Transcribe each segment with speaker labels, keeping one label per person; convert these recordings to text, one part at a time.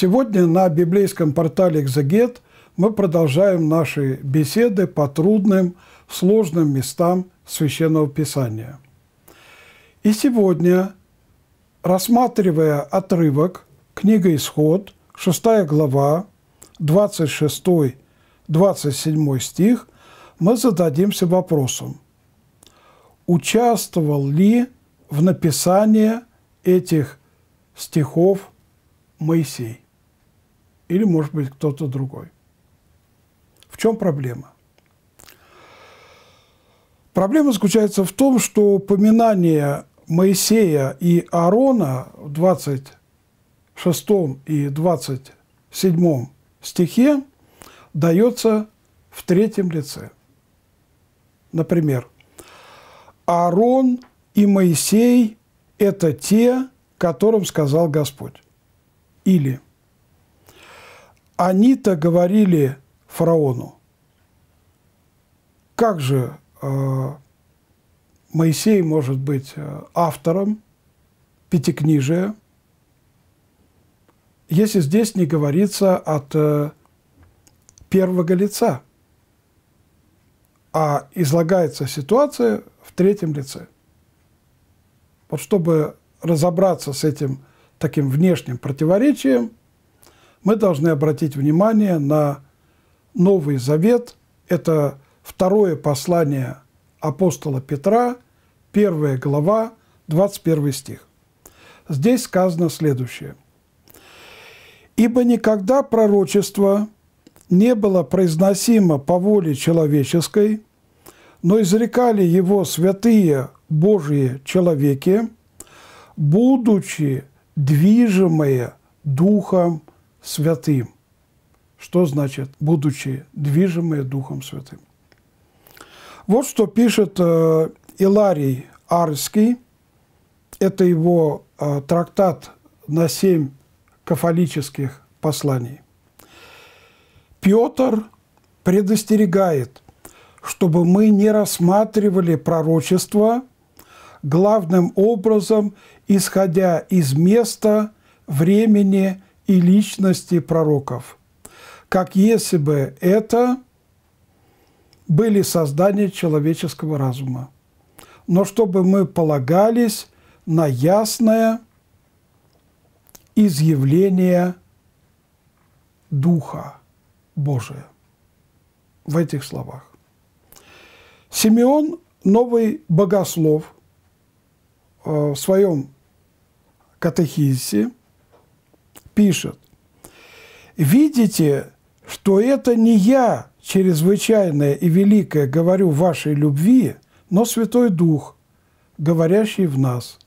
Speaker 1: Сегодня на библейском портале «Экзегет» мы продолжаем наши беседы по трудным, сложным местам Священного Писания. И сегодня, рассматривая отрывок книга «Исход», 6 глава, 26-27 стих, мы зададимся вопросом, участвовал ли в написании этих стихов Моисей или, может быть, кто-то другой. В чем проблема? Проблема заключается в том, что упоминание Моисея и Аарона в 26 и 27 стихе дается в третьем лице. Например, Аарон и Моисей – это те, которым сказал Господь. Или – они-то говорили фараону, как же э, Моисей может быть э, автором Пятикнижия, если здесь не говорится от э, первого лица, а излагается ситуация в третьем лице. Вот чтобы разобраться с этим таким внешним противоречием – мы должны обратить внимание на Новый Завет. Это второе послание апостола Петра, первая глава, 21 стих. Здесь сказано следующее. «Ибо никогда пророчество не было произносимо по воле человеческой, но изрекали его святые Божьи человеки, будучи движимые Духом святым. Что значит «будучи движимые Духом Святым»? Вот что пишет э, Иларий Арский. Это его э, трактат на семь кафолических посланий. Петр предостерегает, чтобы мы не рассматривали пророчество главным образом, исходя из места, времени и личности пророков, как если бы это были создания человеческого разума, но чтобы мы полагались на ясное изъявление Духа Божия в этих словах. Симеон, новый богослов, э, в своем катехизисе – пишет, «Видите, что это не я, чрезвычайное и великое, говорю вашей любви, но Святой Дух, говорящий в нас.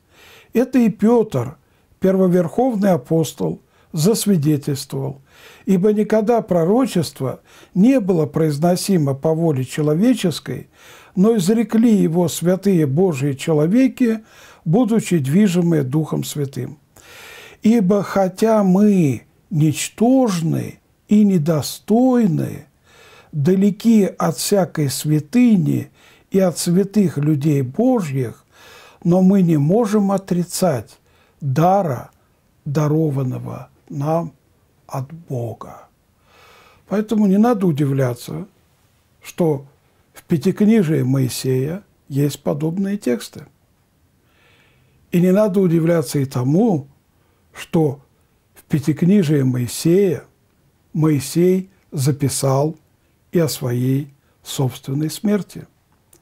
Speaker 1: Это и Петр, первоверховный апостол, засвидетельствовал, ибо никогда пророчество не было произносимо по воле человеческой, но изрекли его святые Божьи человеки, будучи движимые Духом Святым. Ибо хотя мы ничтожны и недостойны, далеки от всякой святыни и от святых людей Божьих, но мы не можем отрицать дара, дарованного нам от Бога. Поэтому не надо удивляться, что в Пятикнижии Моисея есть подобные тексты. И не надо удивляться и тому, что в Пятикнижии Моисея Моисей записал и о своей собственной смерти,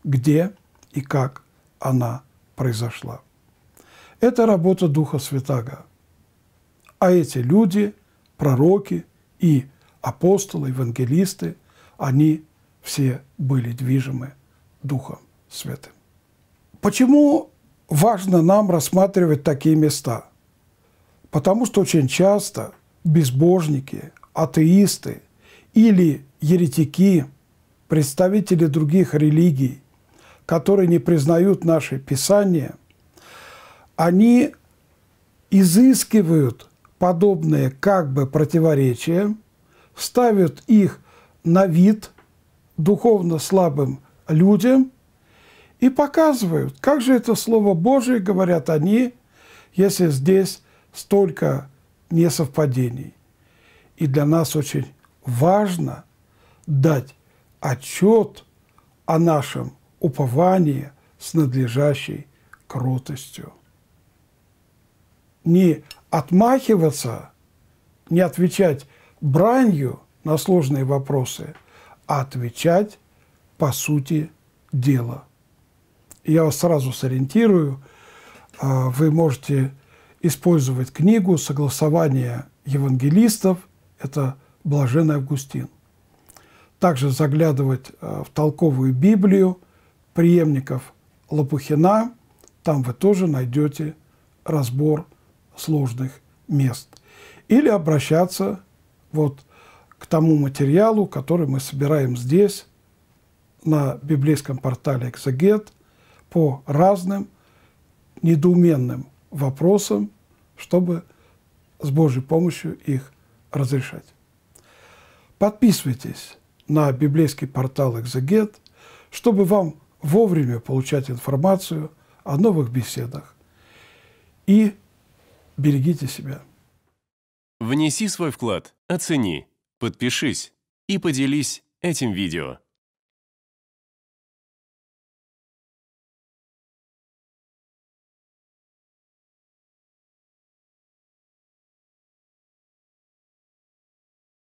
Speaker 1: где и как она произошла. Это работа Духа Святаго. А эти люди, пророки и апостолы, евангелисты, они все были движимы Духом Святым. Почему важно нам рассматривать такие места – Потому что очень часто безбожники, атеисты или еретики, представители других религий, которые не признают наши Писания, они изыскивают подобные как бы противоречия, ставят их на вид духовно слабым людям и показывают, как же это Слово Божие, говорят они, если здесь столько несовпадений. И для нас очень важно дать отчет о нашем уповании с надлежащей кротостью. Не отмахиваться, не отвечать бранью на сложные вопросы, а отвечать по сути дела. Я вас сразу сориентирую, а, вы можете использовать книгу «Согласование евангелистов» – это Блаженный Августин. Также заглядывать э, в толковую Библию преемников Лопухина, там вы тоже найдете разбор сложных мест. Или обращаться вот к тому материалу, который мы собираем здесь, на библейском портале «Экзегет» по разным недоуменным вопросам, чтобы с Божьей помощью их разрешать. Подписывайтесь на библейский портал «Экзегет», чтобы вам вовремя получать информацию о новых беседах. И берегите себя. Внеси свой вклад, оцени, подпишись и поделись этим видео.